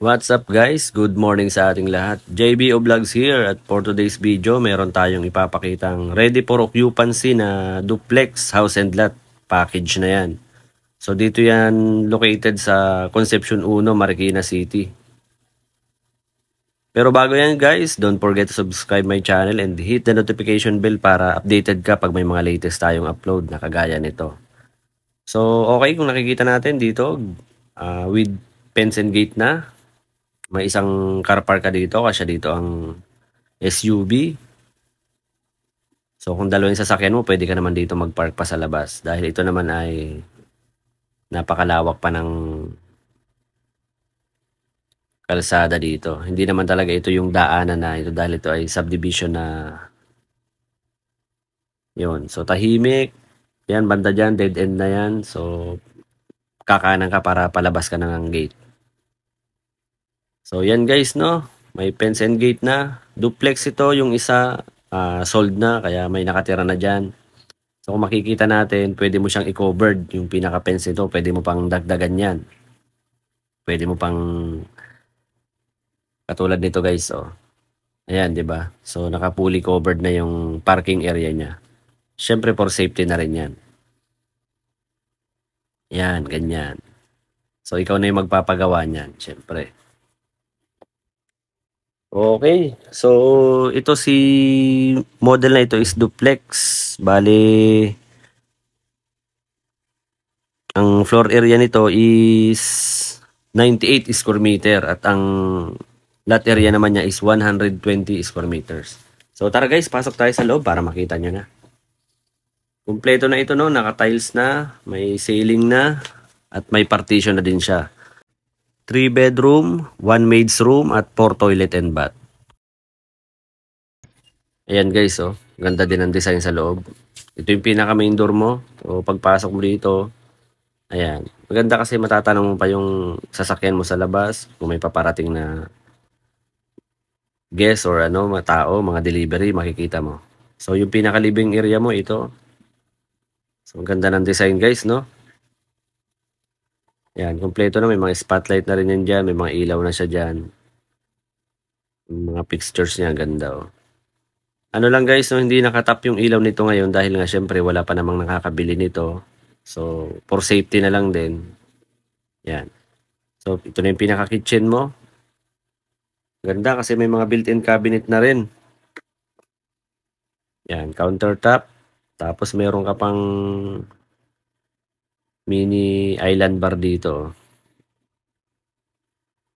What's up guys? Good morning sa ating lahat. JB Vlogs here at for today's video meron tayong ipapakitang ready for occupancy na duplex house and lot package na yan. So dito yan located sa Concepcion 1, Marikina City. Pero bago yan guys, don't forget to subscribe my channel and hit the notification bell para updated ka pag may mga latest tayong upload na kagaya nito. So okay kung nakikita natin dito uh, with fence and gate na may isang car park ka dito, kasi dito ang SUV. So kung dalawang sasakyan mo, pwede ka naman dito mag-park pa sa labas. Dahil ito naman ay napakalawak pa ng kalsada dito. Hindi naman talaga ito yung daanan na ito dahil ito ay subdivision na yun. So tahimik. Yan, banda dyan, dead end na yan. So kakanan ka para palabas ka ng gate. So yan guys no, may fence and gate na. Duplex ito yung isa uh, sold na kaya may nakatira na dyan. So kung makikita natin, pwede mo siyang i-covered yung pinaka-fence nito. Pwede mo pang dagdagan yan. Pwede mo pang katulad nito guys oh. Ayan, 'di ba? So naka-fully covered na yung parking area niya. Siyempre, for safety na rin 'yan. Yan, ganyan. So ikaw na 'yung magpapagawa niyan, siyempre. Okay. So, ito si model na ito is duplex. Bali, ang floor area nito is 98 square meter at ang lot area naman niya is 120 square meters. So, tara guys, pasok tayo sa loob para makita nyo na. Kumpleto na ito no, naka-tiles na, may ceiling na, at may partition na din siya. 3 bedroom, 1 maid's room at 4 toilet and bath. Ayan guys, oh. Ganda din ang design sa loob. Ito yung pinaka main door mo. O pagpasok mo dito, ayan. Maganda kasi matatanong mo pa yung sasakyan mo sa labas. Kung may paparating na guest or ano, mga tao, mga delivery, makikita mo. So, yung pinaka living area mo, ito. So, ang ganda ng design guys, no? Yan, kumpleto na. May mga spotlight na rin yan dyan. May mga ilaw na siya dyan. Yung mga fixtures niya, ganda oh. Ano lang guys, no, hindi nakatap yung ilaw nito ngayon dahil nga syempre wala pa namang nakakabili nito. So, for safety na lang din. Yan. So, ito na yung pinaka-kitchen mo. Ganda kasi may mga built-in cabinet na rin. Yan, countertop. Tapos meron ka pang mini island bar dito.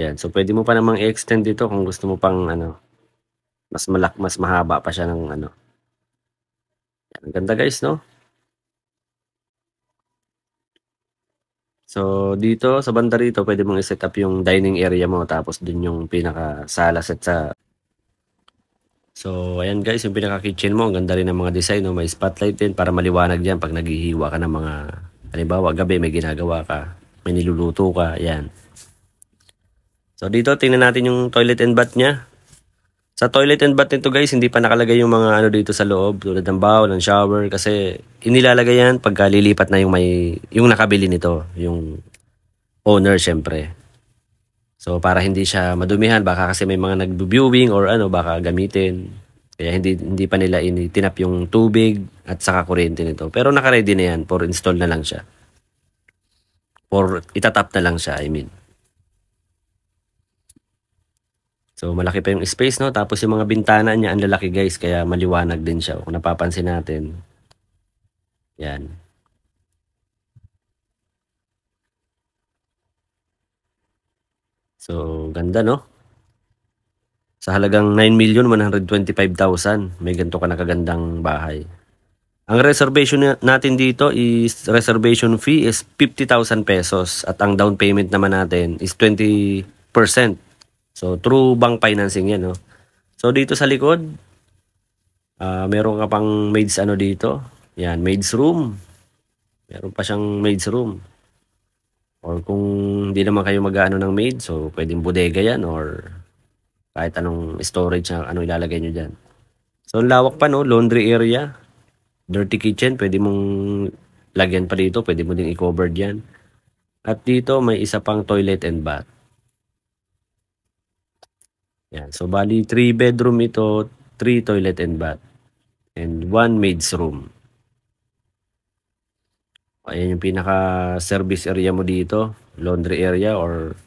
Yan. So, pwede mo pa namang i extend dito kung gusto mo pang ano, mas malak, mas mahaba pa siya ng ano. Yan. Ang ganda guys, no? So, dito sa banda rito, pwede mong i-set up yung dining area mo tapos dun yung pinaka-sala set sa So, ayan guys, yung pinaka-kitchen mo, ang ganda rin ng mga design, no? may spotlight din para maliwanag diyan pag naghihiwa ka ng mga Halimbawa, gabi may ginagawa ka, may niluluto ka, yan. So dito, tingnan natin yung toilet and bath niya. Sa toilet and bath nito guys, hindi pa nakalagay yung mga ano dito sa loob, tulad ng bowl, ng shower, kasi inilalagay yan pagka lilipat na yung, may, yung nakabili nito, yung owner syempre. So para hindi siya madumihan, baka kasi may mga nag-viewing or ano, baka gamitin. Kaya hindi, hindi pa nila tinap yung tubig at saka kuryente nito. Pero nakaready na yan for install na lang siya. For itatap na lang siya, I mean. So malaki pa yung space no. Tapos yung mga bintana niya ang lalaki guys. Kaya maliwanag din siya. Kung napapansin natin. Yan. So ganda no sa halagang 9,125,000 may ganito ka na kagandang bahay. Ang reservation natin dito is reservation fee is 50,000 pesos at ang down payment naman natin is 20%. So through bank financing 'yan, no. So dito sa likod uh, meron ka pang maids ano dito. Yan, maids room. Meron pa siyang maids room. Or kung hindi naman kayo mag-ano ng maid, so pwedeng bodega 'yan or kahit anong storage na ano ilalagay nyo dyan. So, ang lawak pa, no? Laundry area. Dirty kitchen. Pwede mong lagyan pa dito. Pwede mo din i-cover dyan. At dito, may isa pang toilet and bath. Yan. So, bali, 3 bedroom ito. 3 toilet and bath. And 1 maid's room. Ayan yung pinaka-service area mo dito. Laundry area or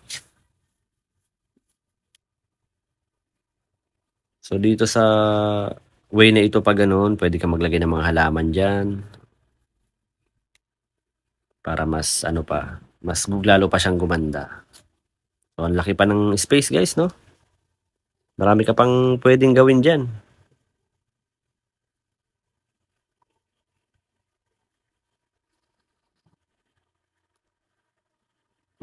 So dito sa way na ito pa ganun, pwede ka maglagay ng mga halaman dyan. Para mas ano pa, mas lalo pa siyang gumanda. So ang laki pa ng space guys, no? Marami ka pang pwedeng gawin dyan.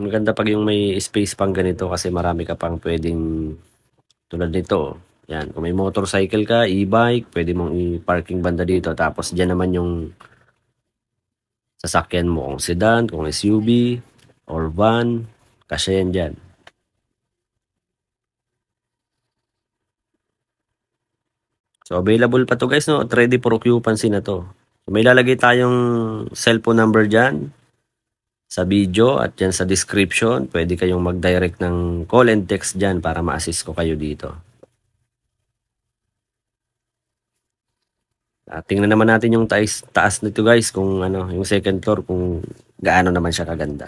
Maganda pag yung may space pang ganito kasi marami ka pang pwedeng tulad nito. Yan, kung may motorcycle ka, e-bike, pwede mong i-parking banda dito. Tapos diyan naman yung sasakyan mo, kung sedan, kung SUV, or van, kasi yan dyan. So, available pa to guys, no? Ready for occupancy na to. So, may lalagay tayong cellphone number dyan sa video at dyan sa description. Pwede kayong mag-direct ng call and text dyan para ma-assist ko kayo dito. Uh, tingnan naman natin yung taas, taas nito guys kung ano, yung second floor kung gaano naman siya kaganda.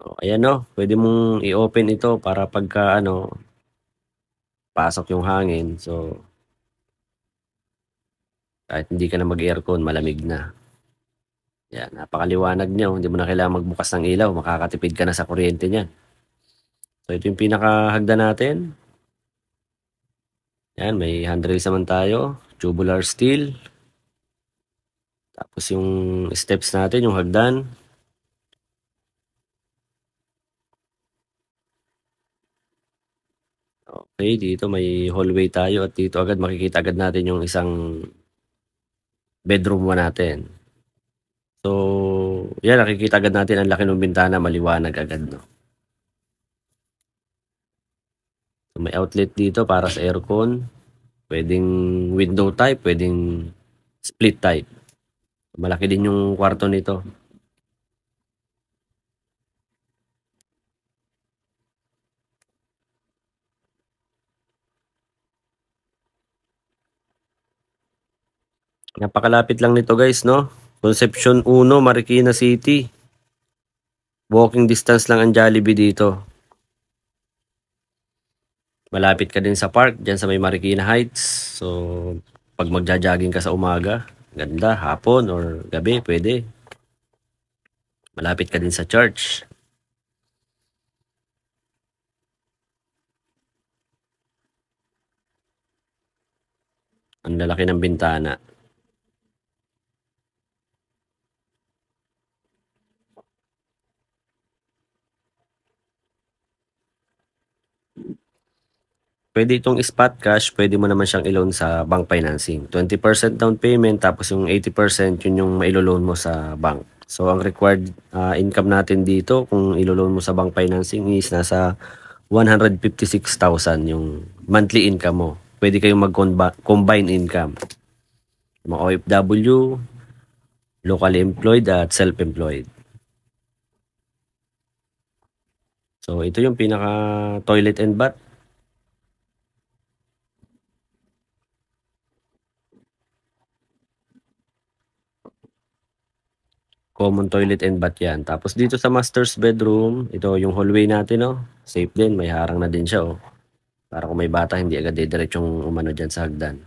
Oh, ayan no, oh. pwede mong i-open ito para pagka ano pasok yung hangin. So kahit hindi ka na mag-aircon, malamig na. Yan, napakaliwanag niya. Oh. Hindi mo na kailangan magbukas ng ilaw. Makakatipid ka na sa kuryente niyan. So ito yung pinakahagda natin. Yan, may handrails naman tayo. Tubular steel. Tapos yung steps natin, yung hagdan. Okay, dito may hallway tayo at dito agad makikita agad natin yung isang bedroom mo natin. So, yan, nakikita agad natin ang laki ng bintana, maliwanag agad, no? may outlet dito para sa aircon. Pwedeng window type, pwedeng split type. Malaki din yung kwarto nito. Napakalapit lang nito guys, no? Conception 1, Marikina City. Walking distance lang ang Jollibee dito malapit ka din sa park, diyan sa may Marikina Heights. So, pag magja-jogging ka sa umaga, ganda, hapon or gabi, pwede. Malapit ka din sa church. Ang lalaki ng bintana. pwede itong spot cash, pwede mo naman siyang i-loan sa bank financing. 20% down payment, tapos yung 80% yun yung mailoloan mo sa bank. So, ang required uh, income natin dito, kung iloloan mo sa bank financing is nasa 156,000 yung monthly income mo. Pwede kayong mag-combine income. Mga OFW, locally employed at self-employed. So, ito yung pinaka toilet and bath common toilet and bath yan. Tapos dito sa master's bedroom, ito yung hallway natin, no? Oh. Safe din, may harang na din siya, oh. Para kung may bata, hindi agad didiretsyong umano dyan sa hagdan.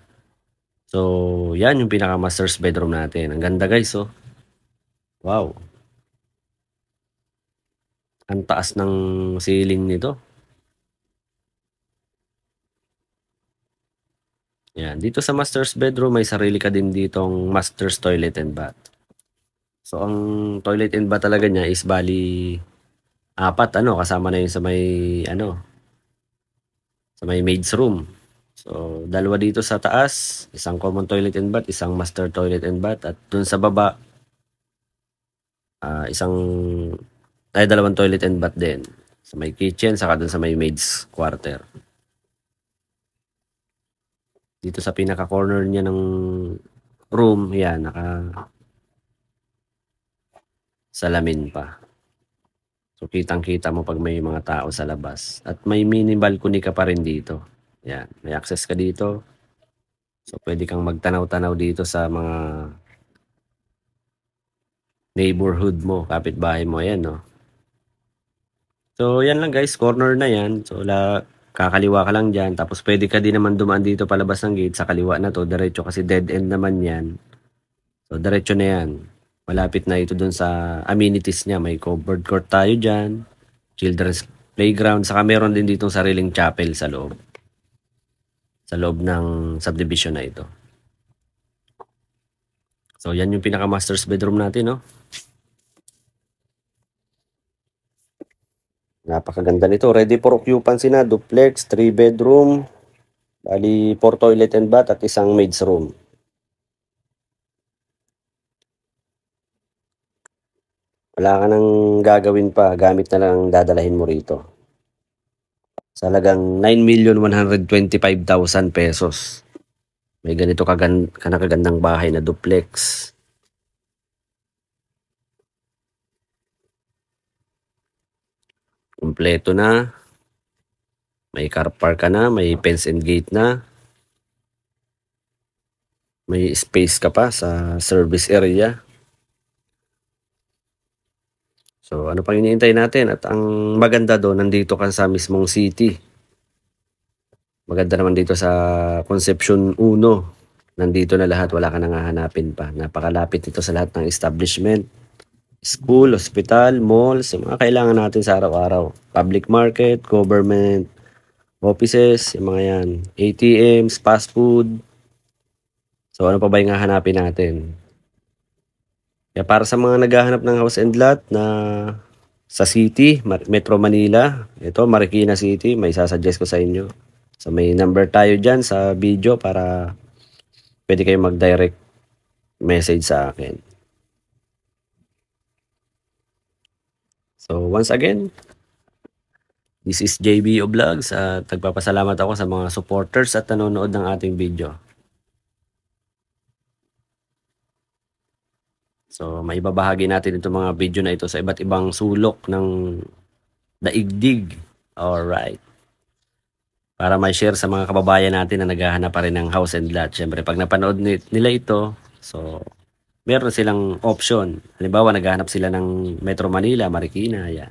So, yan yung pinaka master's bedroom natin. Ang ganda guys, oh. Wow. Ang taas ng ceiling nito. Yan. Dito sa master's bedroom, may sarili ka din ditong master's toilet and bath. So, ang toilet and bath talaga niya is bali apat, ano, kasama na yun sa may, ano, sa may maid's room. So, dalawa dito sa taas, isang common toilet and bath, isang master toilet and bath, at dun sa baba, uh, isang, ay, dalawang toilet and bath din. Sa may kitchen, saka dun sa may maid's quarter. Dito sa pinaka-corner niya ng room, yan, naka salamin pa. So kitang-kita mo pag may mga tao sa labas. At may mini balcony ka pa rin dito. Yan. May access ka dito. So pwede kang magtanaw-tanaw dito sa mga neighborhood mo, kapitbahay mo. Ayan, no? So yan lang guys, corner na yan. So la kakaliwa ka lang dyan. Tapos pwede ka din naman dumaan dito palabas ng gate. Sa kaliwa na to, diretso kasi dead end naman yan. So diretso na yan. Malapit na ito doon sa amenities niya. May covered court tayo dyan. Children's playground. Saka meron din ditong sariling chapel sa loob. Sa loob ng subdivision na ito. So, yan yung pinaka-master's bedroom natin, no? Napakaganda nito. Ready for occupancy na. Duplex, 3 bedroom. Bali, 4 toilet and bath at isang maid's room. Wala ka nang gagawin pa, gamit na lang dadalahin mo rito. Sa halagang 9,125,000 pesos. May ganito kagan kanakagandang bahay na duplex. Kompleto na. May car park ka na, may fence and gate na. May space ka pa sa service area. So ano pang hinihintay natin? At ang maganda doon, nandito ka sa mismong city. Maganda naman dito sa Conception 1. Nandito na lahat, wala ka nang hahanapin pa. Napakalapit ito sa lahat ng establishment. School, hospital, malls, yung mga kailangan natin sa araw-araw. Public market, government, offices, yung mga yan. ATMs, fast food. So ano pa ba yung hahanapin natin? Kaya para sa mga naghahanap ng house and lot na sa city, Metro Manila, ito Marikina City, may sasuggest ko sa inyo. So may number tayo dyan sa video para pwede kayong mag-direct message sa akin. So once again, this is JBO Vlogs at nagpapasalamat ako sa mga supporters at nanonood ng ating video. So may babahagi natin itong mga video na ito sa iba't ibang sulok ng daigdig. Alright. Para may share sa mga kababayan natin na naghahanap pa rin ng house and lot. Siyempre, pag napanood nila ito, so meron silang option. Halimbawa, naghahanap sila ng Metro Manila, Marikina, yan.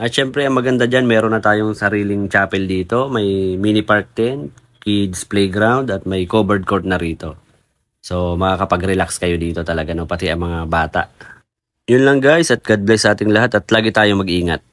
At syempre, ang maganda dyan, meron na tayong sariling chapel dito. May mini park tent, kids playground, at may covered court na rito. So makakapag-relax kayo dito talaga no pati ang mga bata. Yun lang guys at God bless sa ating lahat at lagi tayong mag-ingat.